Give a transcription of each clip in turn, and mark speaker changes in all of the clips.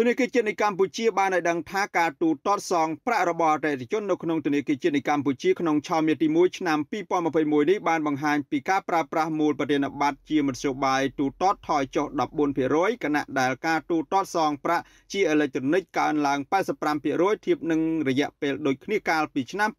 Speaker 1: ធនាគារជាតិនៃកម្ពុជាបានឲ្យដឹងថាការទូទាត់សង ប្រាក់របស់អតិថិជននៅក្នុងធនាគារជាតិនៃកម្ពុជាក្នុងឆមាសទី1ឆ្នាំ2021នេះបានបង្ហាញពីការប្រើប្រាស់មូលបរិណបត្តិជាមធ្យោបាយទូទាត់ថយចុះ14%ខណៈដែលការទូទាត់សងប្រាក់ជាអេឡិចត្រូនិកកើនឡើង85%ធៀបនឹងរយៈពេលដូចគ្នាកាលពីឆ្នាំ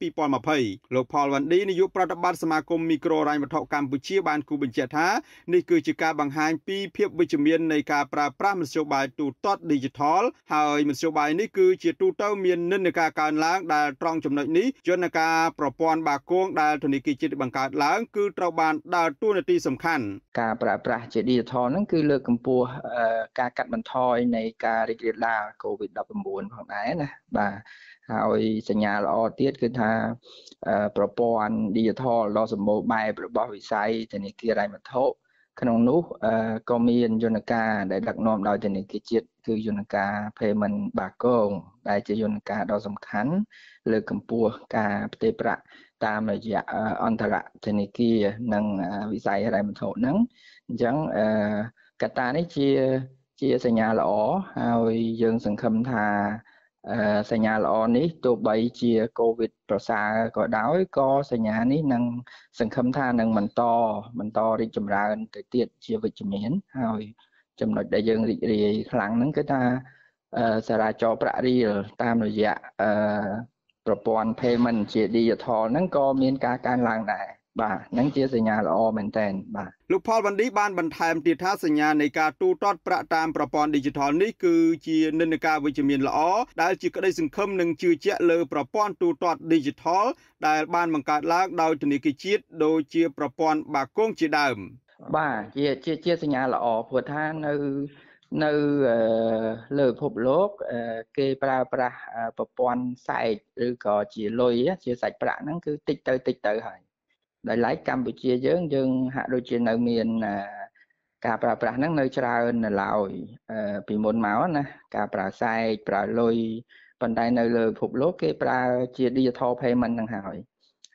Speaker 1: 2020លោក Paul Wandy នាយកប្រតិបត្តិសមាគមមីក្រូរ៉ាញ់វត្ថុកម្ពុជា បានគូបញ្ជាក់ថានេះគឺជាការបង្ហាញ ពី ភាពវិជ្ជមាននៃការប្រើប្រាស់មធ្យោបាយទូទាត់ Digital លហើយមធ្យោបាយនេះគឺជាទូទៅមាននិន្នាការកើនឡើងដែលត្រង់ចំណុចនេះយន្តការប្រព័ន្ធបាគងដែលធនាគារជាតិបង្កើតឡើងគឺត្រូវបាន ដើរតួនាទីសំខាន់
Speaker 2: ការប្រើប្រាស់ជា digital ហ្នឹងគឺលើកកម្ពស់ការកាត់បន្ថយនៃការរីករាលដាល COVID-19 ផងដែរណាបាទហើយសញ្ញាល្អទៀតគឺថាប្រព័ន្ធ digital ដ៏សម្បូរបែបរបស់វិស័យធនាគាររៃវត្ថុក្នុងនោះក៏មានយន្តការដែលដឹកនាំដោយធនាគារជាតិគឺយន្តការ payment បាគងដែលជាយន្តការដ៏សំខាន់លើកកម្ពស់ការផ្ទេរប្រាក់ តាមរយៈអន្តរធនាគារនិងវិស័យហិរញ្ញវត្ថុហ្នឹងអញ្ចឹងកត្តានេះជាជាសញ្ញាល្អហើយយើងសង្ឃឹមថាសញ្ញាល្អនេះទោះបីជាកូវីដប្រសើរក៏ដោយក៏សញ្ញានេះនឹងសង្ឃឹមថានឹងបន្តបន្តរីកចម្រើនទៅទៀតជាវិជ្ជមានហើយ ចំណុចដែលយើងរីករាយខ្លាំងហ្នឹងគឺថាសារាចរប្រាក់រៀលតាមរយៈប្រព័ន្ធ payment ជា digital ហ្នឹងក៏មានការកើនឡើងដែរបាទហ្នឹងជាសញ្ញាល្អមែនតើបាទ
Speaker 1: លោកផលវណ្ឌីបានបន្ថែមទៀតថាសញ្ញានៃការទូទាត់ប្រាក់តាមប្រព័ន្ធ Digital នេះគឺជានិន្នាការវិជ្ជមានល្អដែលជាក្តីសង្ឃឹមនិងជឿជាក់លើប្រព័ន្ធទូទាត់ Digital ដែល បានបង្កើតឡើងដោយធនាគារជាតិដូចជាប្រព័ន្ធបាគងជាដើម
Speaker 2: បាទជាជាជាសញ្ញាល្អព្រោះថានៅនៅលើពិភពលោកគេប្រើប្រាស់ប្រព័ន្ធសែកឬក៏ជាលុយជាសាច់ប្រាក់ហ្នឹងគឺតិចទៅតិចទៅហើយដោយឡែកកម្ពុជាយើងយើងហាក់ដូចជានៅមាន ការប្រើប្រាស់ហ្នឹងនៅច្រើននៅឡើយពីមុនមកណាការប្រើសែកប្រើលុយប៉ុន្តែនៅលើពិភពលោក គេប្រើជា digital payment ហ្នឹងហើយ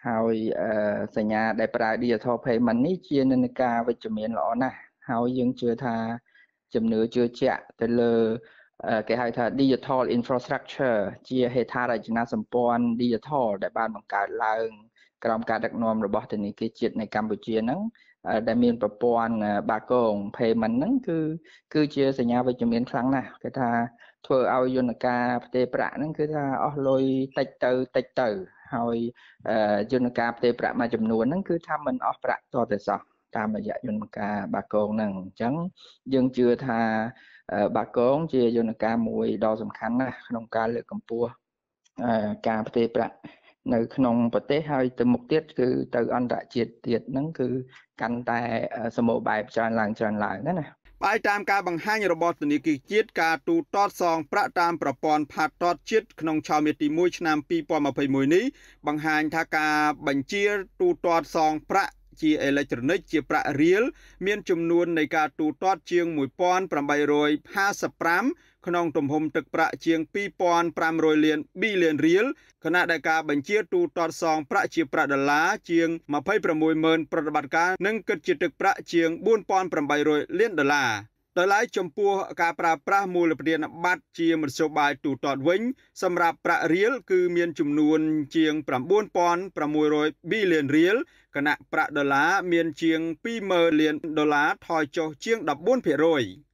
Speaker 2: ហើយសញ្ញាដែលប្រើ digital payment នេះជានិន្នាការវិជ្ជមានល្អណាស់ហើយយើងជឿថាជំនឿជឿជាក់ទៅលើគេហៅថា digital infrastructure ជា ហេដ្ឋារចនាសម្ព័ន្ធ digital ដែលបាន បង្កើតឡើងក្រោមការដឹកនាំរបស់ធនាគារជាតិនៃកម្ពុជាហ្នឹងដែល មានប្រព័ន្ធបាគង payment ហ្នឹងគឺគឺជាសញ្ញាវិជ្ជមានខ្លាំងណាស់គេថាធ្វើឲ្យយន្តការផ្ទេរប្រាក់ហ្នឹងគឺថាអស់លុយតិចទៅតិចទៅហើយយន្តការផ្ទេរប្រាក់មួយចំនួនហ្នឹងគឺថាមិនអស់ប្រាក់តតែសោះតាមរយៈយន្តការបាគងហ្នឹងអញ្ចឹងយើងជឿថាបាគងជាយន្តការមួយដ៏សំខាន់ណាស់ក្នុងការលើកកម្ពស់ការផ្ទេរប្រាក់នៅក្នុងប្រទេសហើយទៅមុខទៀតគឺទៅអន្តរជាតិទៀតហ្នឹងគឺកាន់តែសម្បូរបែបច្រើនឡើងច្រើនឡើងណាណា
Speaker 1: បាយតាមការបង្ហាញរបស់ធនាគារជាតិការទូតតសងប្រាក់តាមប្រព័ន្ធផាត់តតជាតិក្នុងឆមាសទី1ឆ្នាំ2021នេះបង្ហាញថាការ បញ្ជា ទូតតសងប្រាក់ជាអេលិចត្រូនិកជាប្រាក់រៀលមានចំនួន នៃការទូទាត់ជាង1855ក្នុងទំហំទឹកប្រាក់ជាង2500លានប៊ីលានរៀលខណៈដែលការបញ្ជាទូទាត់សងប្រាក់ជាប្រាក់ដុល្លារជាង260,000ប្រតិបត្តិការនិងគិតជាទឹកប្រាក់ជាង4800លានដុល្លារដោយឡែកចំពោះការប្រើប្រាស់មូលប្រធានប័ត្រជាមធ្យោបាយទូទាត់វិញ សម្រាប់ប្រាក់រៀលគឺមានចំនួន ជាង9600 billion រៀលគណៈប្រាក់ដុល្លារមានជាង20,000លានដុល្លារថយចុះ ជាង14%។